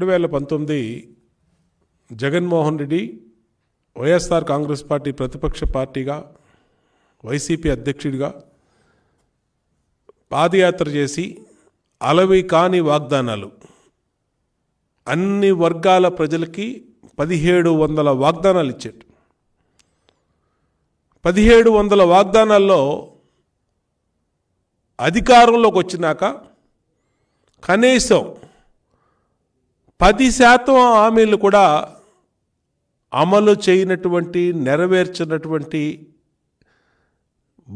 రెండు వేల పంతొమ్మిది జగన్మోహన్ రెడ్డి వైఎస్ఆర్ కాంగ్రెస్ పార్టీ ప్రతిపక్ష పార్టీగా వైసీపీ అధ్యక్షుడిగా పాదయాత్ర చేసి అలవి కాని వాగ్దానాలు అన్ని వర్గాల ప్రజలకి పదిహేడు వందల వాగ్దానాలు ఇచ్చాడు పదిహేడు వందల వాగ్దానాల్లో అధికారంలోకి వచ్చినాక కనీసం పది శాతం హామీలు కూడా అమలు చేయనటువంటి నెరవేర్చినటువంటి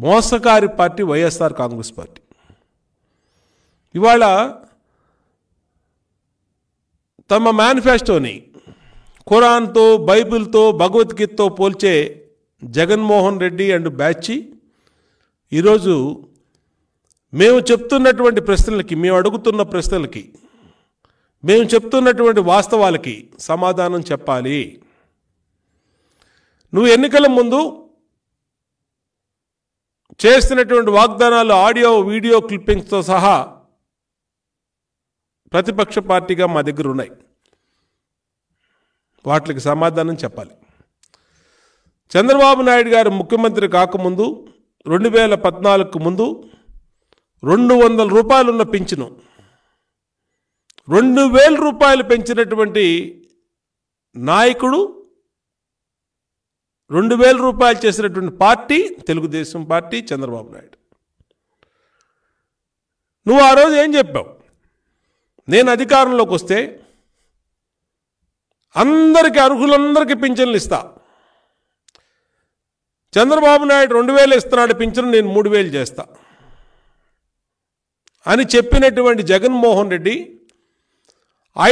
మోసకారి పార్టీ వైఎస్ఆర్ కాంగ్రెస్ పార్టీ ఇవాళ తమ మేనిఫెస్టోని ఖురాన్తో బైబిల్తో భగవద్గీతతో పోల్చే జగన్మోహన్ రెడ్డి అండ్ బ్యాచి ఈరోజు మేము చెప్తున్నటువంటి ప్రశ్నలకి మేము అడుగుతున్న ప్రశ్నలకి మేము చెప్తున్నటువంటి వాస్తవాలకి సమాధానం చెప్పాలి నువ్వు ఎన్నికల ముందు చేస్తున్నటువంటి వాగ్దానాలు ఆడియో వీడియో క్లిప్పింగ్స్తో సహా ప్రతిపక్ష పార్టీగా మా దగ్గర ఉన్నాయి వాటికి సమాధానం చెప్పాలి చంద్రబాబు నాయుడు గారు ముఖ్యమంత్రి కాకముందు రెండు వేల పద్నాలుగుకు ముందు రెండు వందల రూపాయలున్న పింఛను రెండు వేల రూపాయలు పెంచినటువంటి నాయకుడు రెండు వేల రూపాయలు చేసినటువంటి పార్టీ తెలుగుదేశం పార్టీ చంద్రబాబు నాయుడు నువ్వు ఆ రోజు ఏం చెప్పావు నేను అధికారంలోకి వస్తే అందరికీ అర్హులందరికీ పింఛన్లు ఇస్తా చంద్రబాబు నాయుడు రెండు వేలు ఇస్తున్నాడు పింఛను నేను మూడు వేలు చేస్తా అని చెప్పినటువంటి జగన్మోహన్ రెడ్డి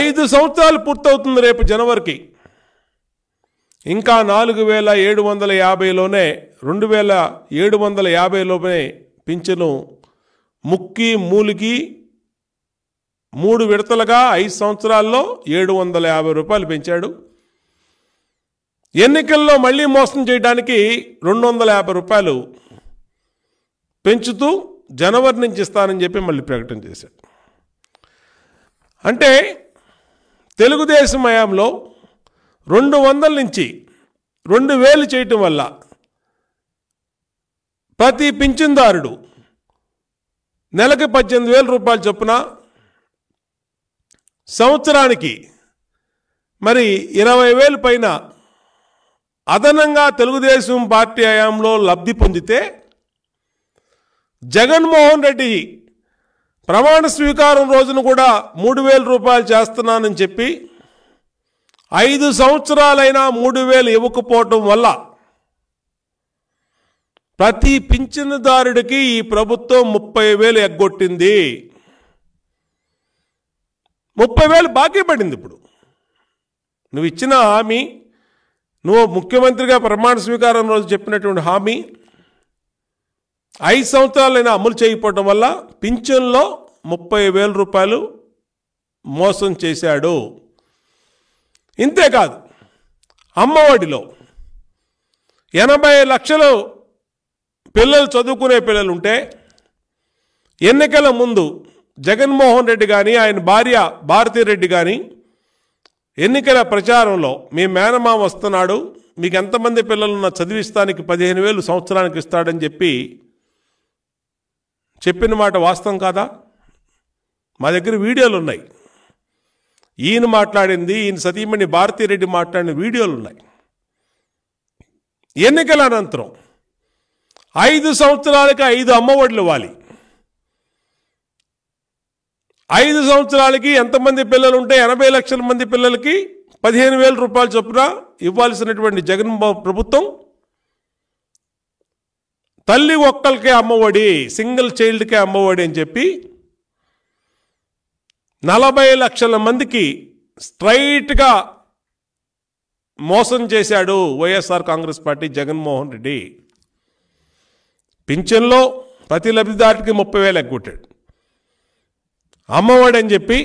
ఐదు సంవత్సరాలు పూర్తవుతుంది రేపు జనవరికి ఇంకా నాలుగు వేల ఏడు వందల యాభైలోనే రెండు వేల ఏడు వందల యాభైలోనే పింఛను ముక్కి మూలికి మూడు విడతలుగా ఐదు సంవత్సరాల్లో ఏడు వందల యాభై రూపాయలు పెంచాడు ఎన్నికల్లో మళ్ళీ మోసం చేయడానికి రెండు వందల యాభై రూపాయలు పెంచుతూ జనవరి నుంచి ఇస్తానని చెప్పి మళ్ళీ ప్రకటన చేశాడు అంటే తెలుగుదేశం హయాంలో రెండు వందల నుంచి రెండు వేలు చేయటం వల్ల ప్రతి పింఛన్దారుడు నెలకి పద్దెనిమిది వేల రూపాయలు చొప్పున సంవత్సరానికి మరి ఇరవై వేలు పైన అదనంగా తెలుగుదేశం పార్టీ హయాంలో లబ్ధి పొందితే జగన్మోహన్ రెడ్డి ప్రమాణ స్వీకారం రోజున కూడా మూడు వేల రూపాయలు చేస్తున్నానని చెప్పి ఐదు సంవత్సరాలైనా మూడు వేలు ఇవ్వకపోవటం వల్ల ప్రతి పింఛనుదారుడికి ఈ ప్రభుత్వం ముప్పై వేలు ఎగ్గొట్టింది ముప్పై వేలు బాకీ పడింది ఇప్పుడు నువ్వు ఇచ్చిన హామీ నువ్వు ముఖ్యమంత్రిగా ప్రమాణ స్వీకారం రోజు చెప్పినటువంటి హామీ ఐదు సంవత్సరాలైనా అమలు చేయకపోవటం వల్ల పింఛన్లో ముప్పై వేల రూపాయలు మోసం చేశాడు ఇంతేకాదు అమ్మఒడిలో ఎనభై లక్షలు పిల్లలు చదువుకునే పిల్లలు ఉంటే ఎన్నికల ముందు జగన్మోహన్ రెడ్డి కానీ ఆయన భార్య భారతీరెడ్డి కానీ ఎన్నికల ప్రచారంలో మీ మేనమా వస్తున్నాడు మీకు ఎంతమంది పిల్లలున్న చదివిస్తానికి పదిహేను వేలు సంవత్సరానికి ఇస్తాడని చెప్పి చెప్పిన మాట వాస్తవం కాదా మా దగ్గర వీడియోలు ఉన్నాయి ఈయన మాట్లాడింది ఈయన సతీమణి భారతీరెడ్డి మాట్లాడిన వీడియోలు ఉన్నాయి ఎన్నికల అనంతరం ఐదు సంవత్సరాలకి ఐదు అమ్మఒడులు ఇవ్వాలి ఐదు సంవత్సరాలకి ఎంతమంది పిల్లలు ఉంటే ఎనభై లక్షల మంది పిల్లలకి పదిహేను వేల రూపాయలు చొప్పున ఇవ్వాల్సినటువంటి జగన్ ప్రభుత్వం తల్లి ఒక్కరికే అమ్మఒడి సింగిల్ చైల్డ్కే అమ్మఒడి అని చెప్పి నలభై లక్షల మందికి స్ట్రైట్గా మోసం చేశాడు వైఎస్ఆర్ కాంగ్రెస్ పార్టీ జగన్మోహన్ రెడ్డి పింఛన్లో ప్రతి లబ్ధిదారుడికి ముప్పై వేలు ఎగ్గొట్టాడు అమ్మఒడి అని చెప్పి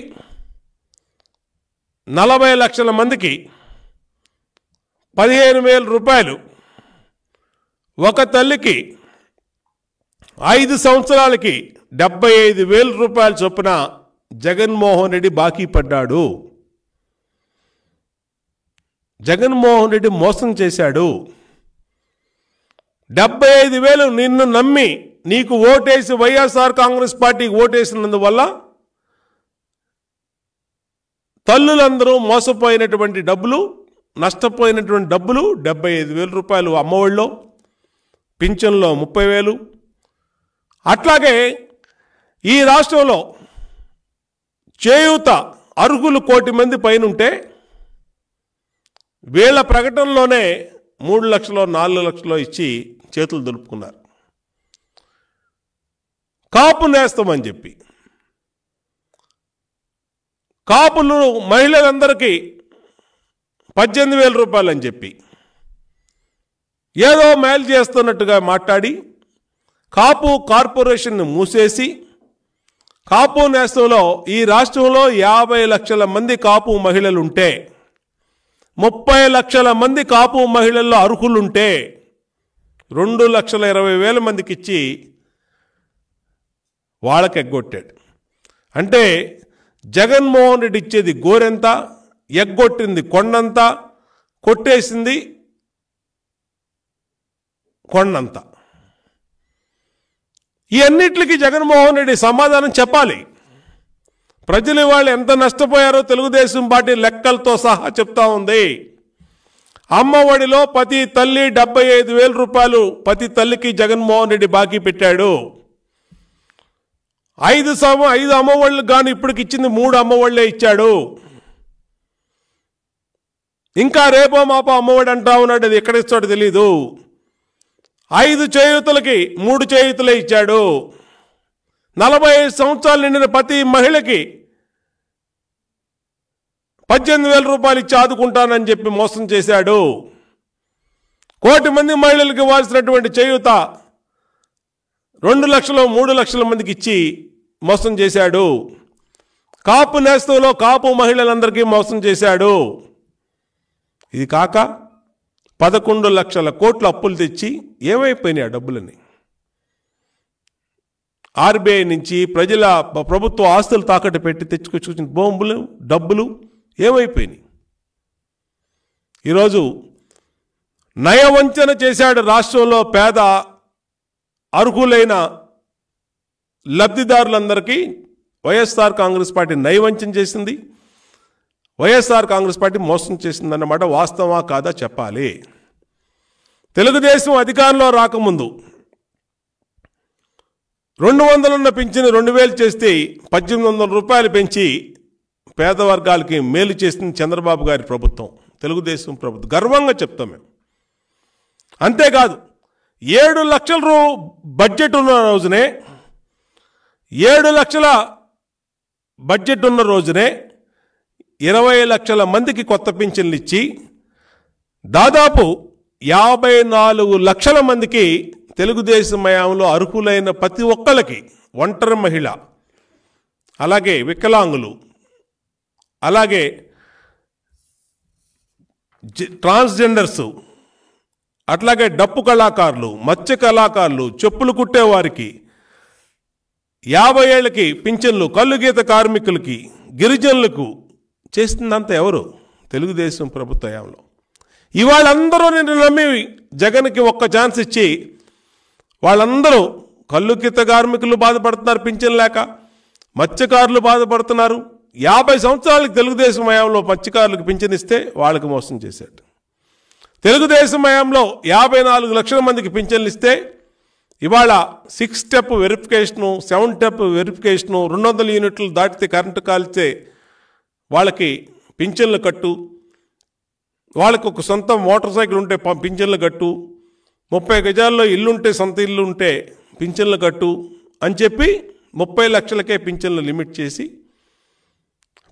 నలభై లక్షల మందికి పదిహేను వేల రూపాయలు ఒక తల్లికి ఐదు సంవత్సరాలకి డెబ్బై ఐదు వేల రూపాయల చొప్పున జగన్మోహన్ రెడ్డి బాకీ పడ్డాడు జగన్మోహన్ రెడ్డి మోసం చేశాడు డెబ్బై ఐదు వేలు నిన్ను నమ్మి నీకు ఓటేసి వైఎస్ఆర్ కాంగ్రెస్ పార్టీకి ఓటేసినందువల్ల తల్లులందరూ మోసపోయినటువంటి డబ్బులు నష్టపోయినటువంటి డబ్బులు డెబ్బై ఐదు వేల రూపాయలు అమ్మఒడిలో పింఛన్లో ముప్పై వేలు అట్లాగే ఈ రాష్ట్రంలో చేయూత అర్హులు కోటి మంది పైనుంటే వీళ్ళ ప్రకటనలోనే మూడు లక్షలు నాలుగు లక్షలు ఇచ్చి చేతులు దులుపుకున్నారు కాపు నేస్తామని చెప్పి కాపులు మహిళలందరికీ పద్దెనిమిది వేల రూపాయలు అని చెప్పి ఏదో మేలు చేస్తున్నట్టుగా మాట్లాడి కాపు కార్పొరేషన్ మూసేసి కాపు నేస్తంలో ఈ రాష్ట్రంలో యాభై లక్షల మంది కాపు మహిళలుంటే ముప్పై లక్షల మంది కాపు మహిళల్లో అర్హులుంటే రెండు లక్షల ఇరవై వేల మందికి ఇచ్చి వాళ్ళకి ఎగ్గొట్టాడు అంటే జగన్మోహన్ రెడ్డి ఇచ్చేది గోరెంత ఎగ్గొట్టింది కొండంత కొట్టేసింది కొండంతా ఈ జగన్మోహన్ రెడ్డి సమాధానం చెప్పాలి ప్రజలు వాళ్ళు ఎంత నష్టపోయారో తెలుగుదేశం పార్టీ లెక్కలతో సహా చెప్తా ఉంది అమ్మఒడిలో ప్రతి తల్లి డెబ్బై ఐదు వేల రూపాయలు ప్రతి తల్లికి జగన్మోహన్ రెడ్డి బాకీ పెట్టాడు ఐదు సమ ఐదు అమ్మఒళ్ళు కానీ ఇప్పటికి ఇచ్చింది మూడు అమ్మఒళ్ళే ఇచ్చాడు ఇంకా రేపో మాపో అమ్మఒడి అంటా ఉన్నాడు అది ఎక్కడ ఇస్తాడో తెలీదు ఐదు చేయుతులకి మూడు చేయుతులే ఇచ్చాడు నలభై సంవత్సరాలు నిండిన ప్రతి మహిళకి పద్దెనిమిది వేల రూపాయలు ఇచ్చి ఆదుకుంటానని చెప్పి మోసం చేశాడు కోటి మంది మహిళలకు ఇవ్వాల్సినటువంటి చేయూత రెండు లక్షలు మూడు లక్షల మందికి ఇచ్చి మోసం చేశాడు కాపు నేస్తంలో కాపు మహిళలందరికీ మోసం చేశాడు ఇది కాక పదకొండు లక్షల కోట్లు అప్పులు తెచ్చి ఏమైపోయినాయి ఆ డబ్బులని ఆర్బీఐ నుంచి ప్రజల ప్రభుత్వ ఆస్తులు తాకట్టు పెట్టి తెచ్చుకొచ్చుకొచ్చిన బొమ్మలు డబ్బులు ఏమైపోయినాయి ఈరోజు నయవంచన చేశాడు రాష్ట్రంలో పేద అర్హులైన లబ్ధిదారులందరికీ వైఎస్ఆర్ కాంగ్రెస్ పార్టీ నయవంచన చేసింది వైఎస్ఆర్ కాంగ్రెస్ పార్టీ మోసం చేసిందన్నమాట వాస్తవా కాదా చెప్పాలి తెలుగుదేశం అధికారంలో రాకముందు రెండు వందలున్న పింఛను రెండు వేలు చేస్తే పద్దెనిమిది వందల రూపాయలు పెంచి పేద వర్గాలకి మేలు చేసింది చంద్రబాబు గారి ప్రభుత్వం తెలుగుదేశం ప్రభుత్వం గర్వంగా చెప్తాం మేము అంతేకాదు ఏడు లక్షల రూ బడ్జెట్ ఉన్న రోజునే ఏడు లక్షల బడ్జెట్ ఉన్న రోజునే ఇరవై లక్షల మందికి కొత్త పింఛన్లు ఇచ్చి దాదాపు యాభై నాలుగు లక్షల మందికి తెలుగుదేశం మయాంలో అర్హులైన ప్రతి ఒక్కరికి ఒంటరి మహిళ అలాగే వికలాంగులు అలాగే ట్రాన్స్జెండర్సు అట్లాగే డప్పు కళాకారులు మత్స్య కళాకారులు చెప్పులు కుట్టేవారికి యాభై ఏళ్ళకి పింఛన్లు కళ్ళుగీత కార్మికులకి గిరిజనులకు చేస్తుందంత ఎవరు తెలుగుదేశం ప్రభుత్వ హయాంలో ఇవాళ అందరూ నిన్ను నమ్మి జగన్కి ఒక్క ఛాన్స్ ఇచ్చి వాళ్ళందరూ కల్లుకిత కార్మికులు బాధపడుతున్నారు పింఛన్ లేక మత్స్యకారులు బాధపడుతున్నారు యాభై సంవత్సరాలకు తెలుగుదేశం హయాంలో మత్స్యకారులకు పింఛన్ ఇస్తే వాళ్ళకి మోసం చేశాడు తెలుగుదేశం హయాంలో యాభై నాలుగు లక్షల మందికి పింఛన్లు ఇస్తే ఇవాళ six step verification seven step verification రెండు వందల యూనిట్లు దాటితే కరెంటు కాల్చే వాళ్ళకి పింఛన్లు కట్టు వాళ్ళకి ఒక సొంత మోటార్ సైకిల్ ఉంటే పింఛన్లు కట్టు ముప్పై గజాల్లో ఇల్లుంటే సొంత ఇల్లు ఉంటే పింఛన్లు కట్టు అని చెప్పి ముప్పై లక్షలకే పింఛన్లు లిమిట్ చేసి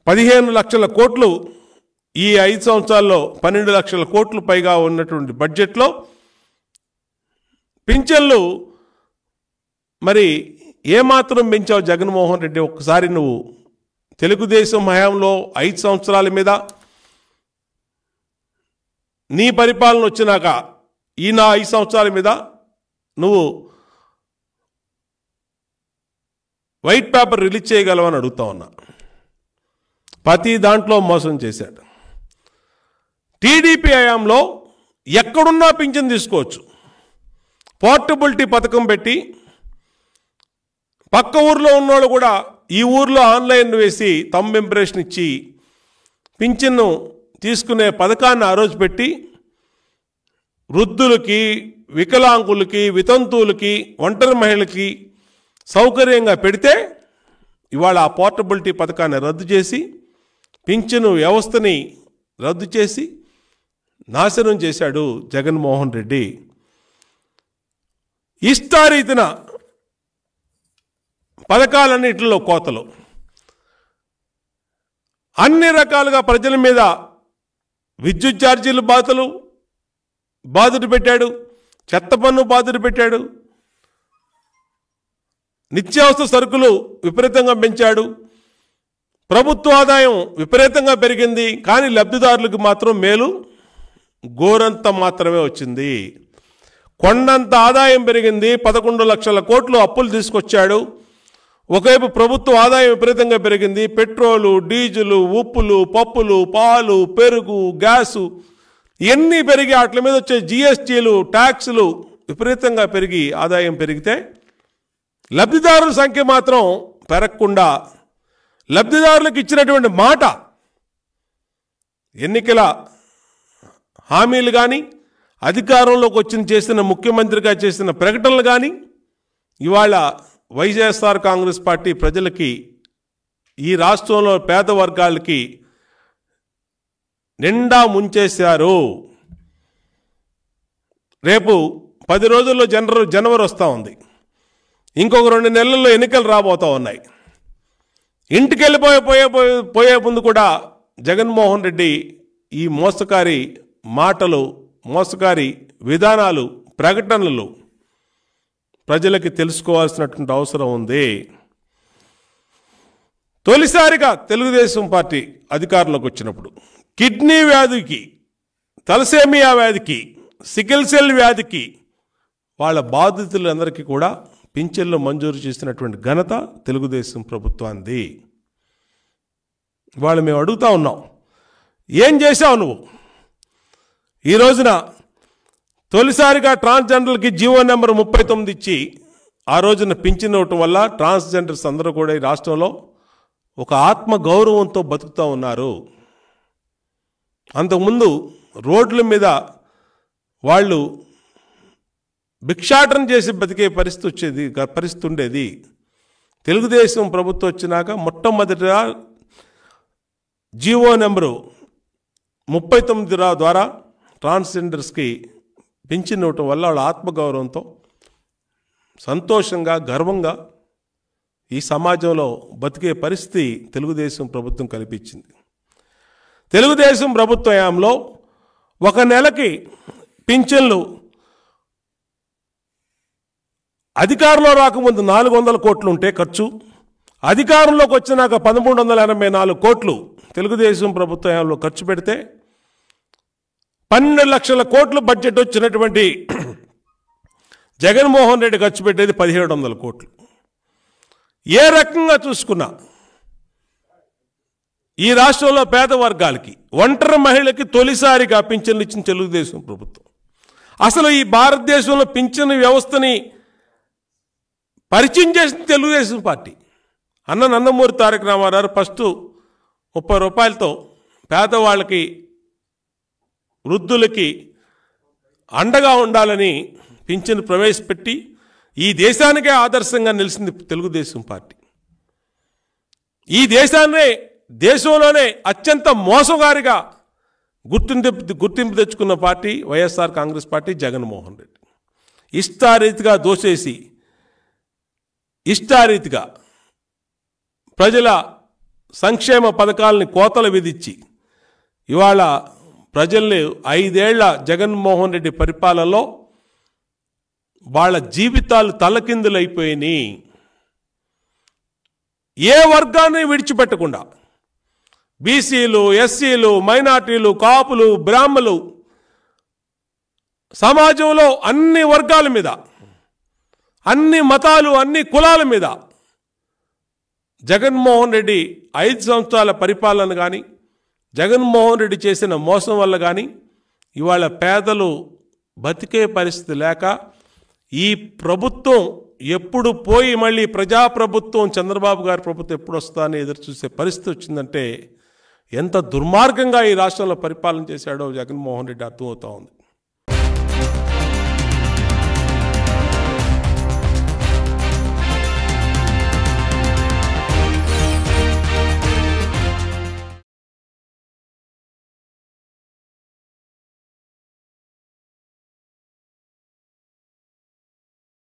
పదిహేను లక్షల కోట్లు ఈ ఐదు సంవత్సరాల్లో పన్నెండు లక్షల కోట్లు పైగా ఉన్నటువంటి బడ్జెట్లో పింఛన్లు మరి ఏమాత్రం పెంచావు జగన్మోహన్ రెడ్డి ఒకసారి నువ్వు తెలుగుదేశం హయాంలో ఐదు సంవత్సరాల మీద నీ పరిపాలన వచ్చినాక ఈ నా ఐదు సంవత్సరాల మీద నువ్వు వైట్ పేపర్ రిలీజ్ చేయగలవని అడుగుతా ఉన్నా ప్రతి దాంట్లో మోసం చేశాడు టీడీపీ హయాంలో ఎక్కడున్నా పింఛన్ తీసుకోవచ్చు పోర్టబిలిటీ పథకం పెట్టి పక్క ఊర్లో ఉన్నవాళ్ళు కూడా ఈ ఊర్లో ఆన్లైన్ వేసి తమ్ ఇంప్రెషన్ ఇచ్చి పింఛన్ను తీసుకునే పథకాన్ని ఆ రోజు పెట్టి వృద్ధులకి వికలాంగులకి వితంతువులకి ఒంటరి మహిళలకి సౌకర్యంగా పెడితే ఇవాళ ఆ పోర్టబిలిటీ పథకాన్ని రద్దు చేసి పింఛను వ్యవస్థని రద్దు చేసి నాశనం చేశాడు జగన్మోహన్ రెడ్డి ఇష్టారీతిన పథకాలన్నిటిలో కోతలు అన్ని రకాలుగా ప్రజల మీద విద్యుత్ ఛార్జీలు బాధలు బాధలు పెట్టాడు చెత్త పన్ను బాధలు పెట్టాడు నిత్యావసర సరుకులు విపరీతంగా పెంచాడు ప్రభుత్వ ఆదాయం విపరీతంగా పెరిగింది కానీ లబ్ధిదారులకు మాత్రం మేలు గోరంత మాత్రమే వచ్చింది కొండంత ఆదాయం పెరిగింది పదకొండు లక్షల కోట్లు అప్పులు తీసుకొచ్చాడు ఒకవైపు ప్రభుత్వ ఆదాయం విపరీతంగా పెరిగింది పెట్రోలు డీజిలు ఉప్పులు పప్పులు పాలు పెరుగు గ్యాసు ఇవన్నీ పెరిగి వాటి మీద వచ్చే జిఎస్టీలు ట్యాక్సులు విపరీతంగా పెరిగి ఆదాయం పెరిగితే లబ్ధిదారుల సంఖ్య మాత్రం పెరగకుండా లబ్ధిదారులకు ఇచ్చినటువంటి మాట ఎన్నికల హామీలు కానీ అధికారంలోకి వచ్చిన చేసిన ముఖ్యమంత్రిగా చేసిన ప్రకటనలు కానీ ఇవాళ వైఎస్ఆర్ కాంగ్రెస్ పార్టీ ప్రజలకి ఈ రాష్ట్రంలో పేద వర్గాలకి నిండా ముంచేశారు రేపు పది రోజుల్లో జనరల్ జనవరి వస్తూ ఉంది ఇంకొక రెండు నెలల్లో ఎన్నికలు రాబోతూ ఉన్నాయి ఇంటికి వెళ్ళిపోయే పోయే పోయే ముందు కూడా జగన్మోహన్ రెడ్డి ఈ మోసకారి మాటలు మోసకారి విధానాలు ప్రకటనలు ప్రజలకి తెలుసుకోవాల్సినటువంటి అవసరం ఉంది తొలిసారిగా తెలుగుదేశం పార్టీ అధికారంలోకి వచ్చినప్పుడు కిడ్నీ వ్యాధికి తలసేమియా వ్యాధికి సికిల్ సెల్ వ్యాధికి వాళ్ళ బాధితులందరికీ కూడా పింఛన్లు మంజూరు చేసినటువంటి ఘనత తెలుగుదేశం ప్రభుత్వాంది వాళ్ళు మేము అడుగుతా ఉన్నాం ఏం చేశావు నువ్వు ఈ రోజున తొలిసారిగా ట్రాన్స్జెండర్లకి జీవో నెంబర్ ముప్పై తొమ్మిది ఇచ్చి ఆ రోజున ఇవ్వటం వల్ల ట్రాన్స్జెండర్స్ అందరూ కూడా ఈ రాష్ట్రంలో ఒక ఆత్మ గౌరవంతో బతుకుతూ ఉన్నారు అంతకుముందు రోడ్ల మీద వాళ్ళు భిక్షాటన చేసి బతికే పరిస్థితి వచ్చేది పరిస్థితి ఉండేది తెలుగుదేశం ప్రభుత్వం వచ్చినాక మొట్టమొదటిగా జీవో నెంబరు ముప్పై తొమ్మిది ద్వారా ట్రాన్స్జెండర్స్కి పెంచినవటం వల్ల వాళ్ళ ఆత్మగౌరవంతో సంతోషంగా గర్వంగా ఈ సమాజంలో బతికే పరిస్థితి తెలుగుదేశం ప్రభుత్వం కల్పించింది తెలుగుదేశం ప్రభుత్వ హయాంలో ఒక నెలకి పింఛన్లు అధికారంలో రాకముందు నాలుగు వందల కోట్లు ఉంటే ఖర్చు అధికారంలోకి వచ్చినాక పదమూడు వందల ఎనభై నాలుగు కోట్లు తెలుగుదేశం ప్రభుత్వ ప్రభుత్వంలో ఖర్చు పెడితే పన్నెండు లక్షల కోట్లు బడ్జెట్ వచ్చినటువంటి జగన్మోహన్ రెడ్డి ఖర్చు పెట్టేది పదిహేడు వందల కోట్లు ఏ రకంగా చూసుకున్నా ఈ రాష్ట్రంలో పేద వర్గాలకి ఒంటరి మహిళకి తొలిసారిగా పింఛన్లు ఇచ్చిన తెలుగుదేశం ప్రభుత్వం అసలు ఈ భారతదేశంలో పింఛన్ వ్యవస్థని పరిచయం చేసిన తెలుగుదేశం పార్టీ అన్న నందమూరి తారక రామారావు ఫస్ట్ ముప్పై రూపాయలతో పేదవాళ్ళకి వృద్ధులకి అండగా ఉండాలని పింఛను ప్రవేశపెట్టి ఈ దేశానికే ఆదర్శంగా నిలిచింది తెలుగుదేశం పార్టీ ఈ దేశాన్నే దేశంలోనే అత్యంత మోసగారిగా గుర్తింపు గుర్తింపు తెచ్చుకున్న పార్టీ వైఎస్ఆర్ కాంగ్రెస్ పార్టీ జగన్మోహన్ రెడ్డి ఇష్టారీతిగా దోచేసి ఇష్టారీతిగా ప్రజల సంక్షేమ పథకాలని కోతలు విధించి ఇవాళ ప్రజల్ని ఐదేళ్ల జగన్మోహన్ రెడ్డి పరిపాలనలో వాళ్ళ జీవితాలు తలకిందులైపోయి ఏ వర్గాన్ని విడిచిపెట్టకుండా బీసీలు ఎస్సీలు మైనార్టీలు కాపులు బ్రాహ్మలు సమాజంలో అన్ని వర్గాల మీద అన్ని మతాలు అన్ని కులాల మీద జగన్మోహన్ రెడ్డి ఐదు సంవత్సరాల పరిపాలన కానీ జగన్మోహన్ రెడ్డి చేసిన మోసం వల్ల కానీ ఇవాళ పేదలు బతికే పరిస్థితి లేక ఈ ప్రభుత్వం ఎప్పుడు పోయి మళ్ళీ ప్రజాప్రభుత్వం చంద్రబాబు గారి ప్రభుత్వం ఎప్పుడు వస్తుందని ఎదురు చూసే పరిస్థితి వచ్చిందంటే ఎంత దుర్మార్గంగా ఈ రాష్ట్రంలో పరిపాలన చేశాడో జగన్మోహన్ రెడ్డి అర్థమవుతా ఉంది